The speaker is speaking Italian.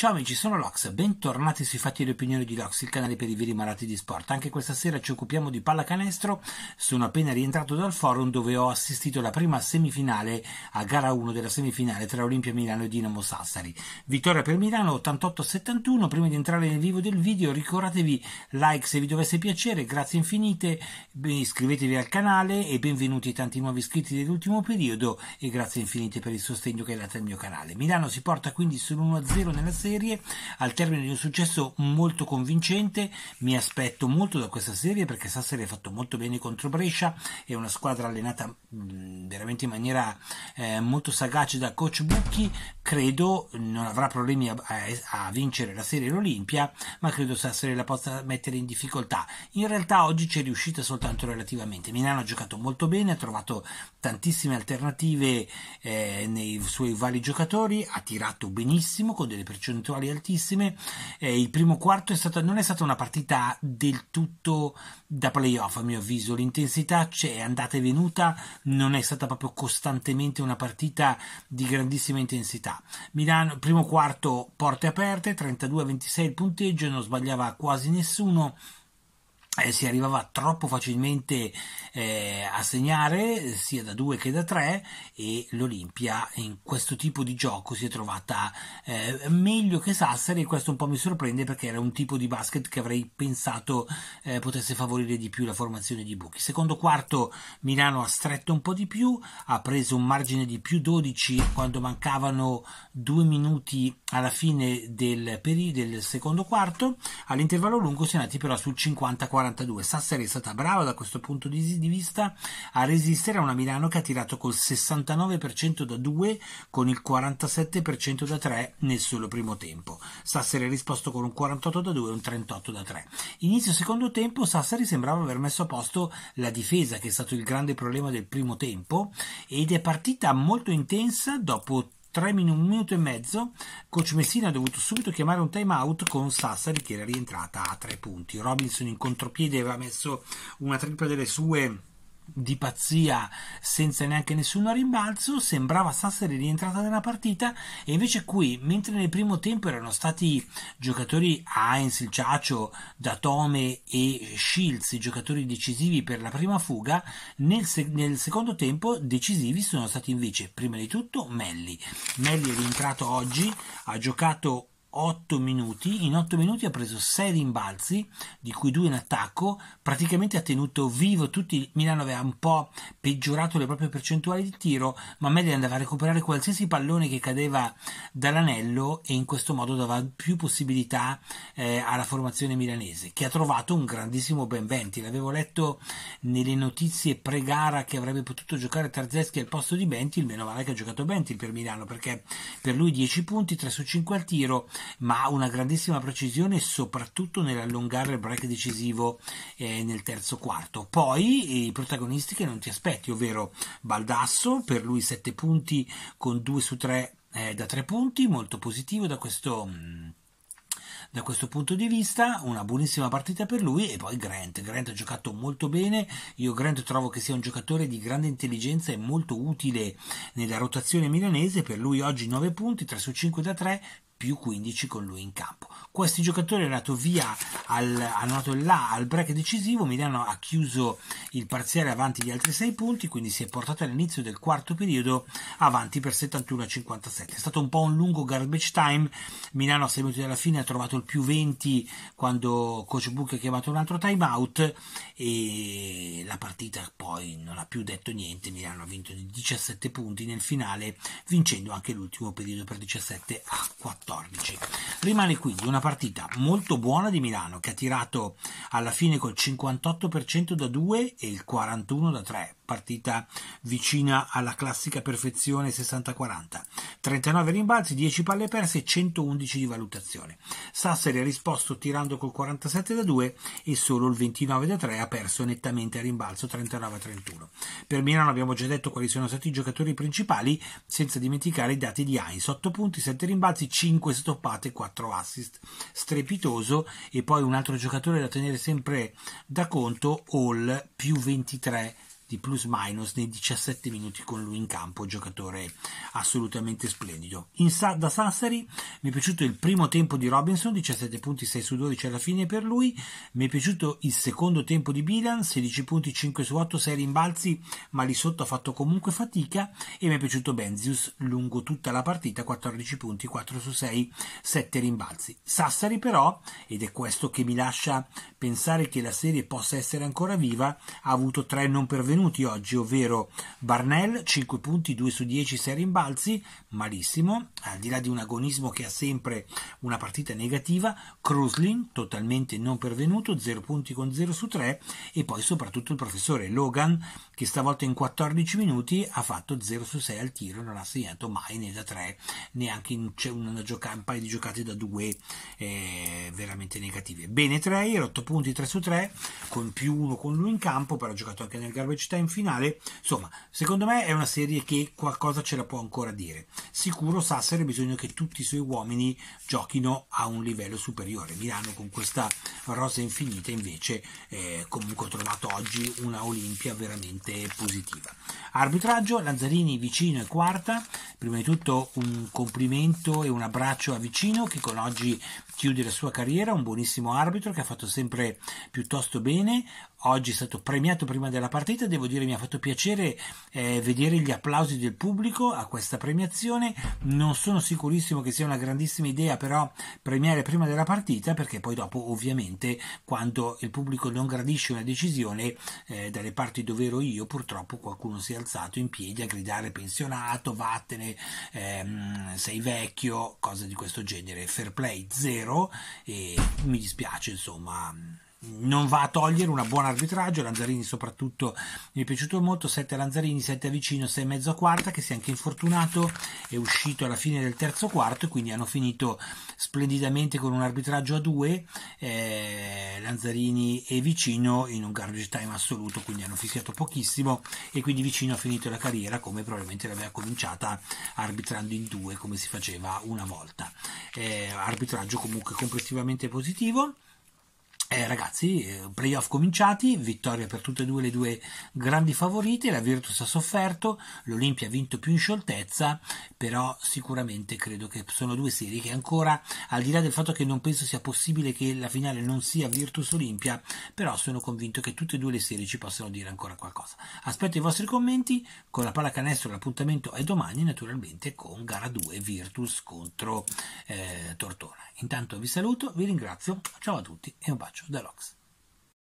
Ciao amici, sono Lox, bentornati sui fatti e le opinioni di Lox, il canale per i veri malati di sport. Anche questa sera ci occupiamo di pallacanestro, sono appena rientrato dal forum dove ho assistito alla prima semifinale, a gara 1 della semifinale tra Olimpia Milano e Dinamo Sassari. Vittoria per Milano 88-71, prima di entrare nel vivo del video ricordatevi like se vi dovesse piacere, grazie infinite, iscrivetevi al canale e benvenuti ai tanti nuovi iscritti dell'ultimo periodo e grazie infinite per il sostegno che date al mio canale. Milano si porta quindi sull'1-0 nella semifinale serie, al termine di un successo molto convincente, mi aspetto molto da questa serie perché Sassari ha fatto molto bene contro Brescia, è una squadra allenata mh, veramente in maniera eh, molto sagace da coach Bucchi, credo non avrà problemi a, a, a vincere la serie l'Olimpia, ma credo Sassari la possa mettere in difficoltà. In realtà oggi c'è riuscita soltanto relativamente, Milano ha giocato molto bene, ha trovato tantissime alternative eh, nei suoi vari giocatori, ha tirato benissimo con delle percentuali percentuali altissime. Eh, il primo quarto è stato, non è stata una partita del tutto da playoff, a mio avviso. L'intensità c'è, andata e venuta, non è stata proprio costantemente una partita di grandissima intensità. Milano, primo quarto, porte aperte, 32-26 il punteggio, non sbagliava quasi nessuno eh, si arrivava troppo facilmente eh, a segnare sia da due che da tre e l'Olimpia in questo tipo di gioco si è trovata eh, meglio che Sassari e questo un po' mi sorprende perché era un tipo di basket che avrei pensato eh, potesse favorire di più la formazione di buchi. Secondo quarto Milano ha stretto un po' di più, ha preso un margine di più 12 quando mancavano due minuti alla fine del, peri- del secondo quarto, all'intervallo lungo si è andati però sul 50-40 42. Sassari è stata brava da questo punto di, di vista a resistere a una Milano che ha tirato col 69% da 2 con il 47% da 3 nel solo primo tempo. Sassari ha risposto con un 48 da 2 e un 38 da 3. Inizio secondo tempo Sassari sembrava aver messo a posto la difesa che è stato il grande problema del primo tempo ed è partita molto intensa dopo 3 minuti, un minuto e mezzo, coach Messina ha dovuto subito chiamare un time out con Sassari che era rientrata a 3 punti. Robinson in contropiede aveva messo una tripla delle sue di pazzia senza neanche nessuno a rimbalzo, sembrava Sassari rientrata nella partita e invece qui, mentre nel primo tempo erano stati giocatori Heinz, il Ciacio, Datome e Schilz i giocatori decisivi per la prima fuga, nel, se- nel secondo tempo decisivi sono stati invece prima di tutto Melli. Melli è rientrato oggi, ha giocato 8 minuti, in 8 minuti ha preso 6 rimbalzi, di cui 2 in attacco, praticamente ha tenuto vivo tutti, Milano aveva un po' peggiorato le proprie percentuali di tiro, ma Melli andava a recuperare qualsiasi pallone che cadeva dall'anello e in questo modo dava più possibilità eh, alla formazione milanese, che ha trovato un grandissimo Benventi, l'avevo letto nelle notizie pre-gara che avrebbe potuto giocare Tarzeschi al posto di il meno male che ha giocato Bentil per Milano, perché per lui 10 punti, 3 su 5 al tiro, ma ha una grandissima precisione soprattutto nell'allungare il break decisivo eh, nel terzo quarto. Poi i protagonisti che non ti aspetti, ovvero Baldasso, per lui 7 punti con 2 su 3 eh, da 3 punti, molto positivo da questo... Mm, da questo punto di vista una buonissima partita per lui e poi Grant, Grant ha giocato molto bene, io Grant trovo che sia un giocatore di grande intelligenza e molto utile nella rotazione milanese, per lui oggi 9 punti, 3 su 5 da 3, più 15 con lui in campo. Questi giocatori hanno dato via, al, hanno dato là al break decisivo, Milano ha chiuso il parziale avanti di altri 6 punti, quindi si è portato all'inizio del quarto periodo avanti per 71 a 57. È stato un po' un lungo garbage time, Milano a 6 minuti dalla fine ha trovato il più 20 quando Coach Book ha chiamato un altro time out e la partita poi non ha più detto niente, Milano ha vinto di 17 punti nel finale vincendo anche l'ultimo periodo per 17 a 14. 14. Rimane quindi una partita molto buona di Milano che ha tirato alla fine col 58% da 2 e il 41 da 3 partita vicina alla classica perfezione 60-40. 39 rimbalzi, 10 palle perse e 111 di valutazione. Sassari ha risposto tirando col 47 da 2 e solo il 29 da 3 ha perso nettamente a rimbalzo 39-31. Per Milano abbiamo già detto quali sono stati i giocatori principali, senza dimenticare i dati di Heinz, 8 punti, 7 rimbalzi, 5 stoppate, 4 assist. Strepitoso e poi un altro giocatore da tenere sempre da conto, All più 23 di plus minus nei 17 minuti con lui in campo, giocatore assolutamente splendido. Sa- da Sassari mi è piaciuto il primo tempo di Robinson, 17 punti 6 su 12 alla fine per lui, mi è piaciuto il secondo tempo di Bilan, 16 punti 5 su 8, 6 rimbalzi, ma lì sotto ha fatto comunque fatica e mi è piaciuto Benzius lungo tutta la partita, 14 punti 4 su 6, 7 rimbalzi. Sassari però, ed è questo che mi lascia pensare che la serie possa essere ancora viva, ha avuto 3 non pervenuti avvenuti oggi, ovvero Barnell 5 punti, 2 su 10, 6 rimbalzi, malissimo, al di là di un agonismo che ha sempre una partita negativa, Cruslin totalmente non pervenuto, 0 punti con 0 su 3 e poi soprattutto il professore Logan che stavolta in 14 minuti ha fatto 0 su 6 al tiro, non ha segnato mai né da 3 neanche in, una gioca- un paio di giocate da 2 eh, veramente negative. Bene 3, 8 punti 3 su 3 con più 1 con lui in campo, però ha giocato anche nel garbage in finale. Insomma, secondo me è una serie che qualcosa ce la può ancora dire. Sicuro Sassari ha bisogno che tutti i suoi uomini giochino a un livello superiore. Milano con questa rosa infinita invece eh, comunque ho trovato oggi una Olimpia veramente positiva. Arbitraggio, Lazzarini vicino e quarta. Prima di tutto un complimento e un abbraccio a vicino che con oggi chiude la sua carriera, un buonissimo arbitro che ha fatto sempre piuttosto bene, oggi è stato premiato prima della partita, devo dire mi ha fatto piacere eh, vedere gli applausi del pubblico a questa premiazione, non sono sicurissimo che sia una grandissima idea però premiare prima della partita perché poi dopo ovviamente quando il pubblico non gradisce una decisione eh, dalle parti dove ero io purtroppo qualcuno si è alzato in piedi a gridare pensionato, vattene, ehm, sei vecchio, cose di questo genere, fair play zero vero e mi dispiace insomma non va a togliere una buona arbitraggio. Lanzarini, soprattutto, mi è piaciuto molto. 7 Lanzarini, 7 a vicino, 6 e mezzo a quarta. Che si è anche infortunato, è uscito alla fine del terzo quarto. E quindi hanno finito splendidamente con un arbitraggio a 2. Eh, Lanzarini e vicino in un garbage time assoluto. Quindi hanno fischiato pochissimo. E quindi vicino ha finito la carriera come probabilmente l'aveva cominciata arbitrando in due, come si faceva una volta. Eh, arbitraggio comunque complessivamente positivo. Eh, ragazzi, eh, playoff cominciati, vittoria per tutte e due le due grandi favorite, la Virtus ha sofferto, l'Olimpia ha vinto più in scioltezza, però sicuramente credo che sono due serie che ancora, al di là del fatto che non penso sia possibile che la finale non sia Virtus-Olimpia, però sono convinto che tutte e due le serie ci possano dire ancora qualcosa. Aspetto i vostri commenti, con la palla canestro l'appuntamento è domani naturalmente con gara 2 Virtus contro eh, Tortona. Intanto vi saluto, vi ringrazio, ciao a tutti e un bacio. de Deluxe.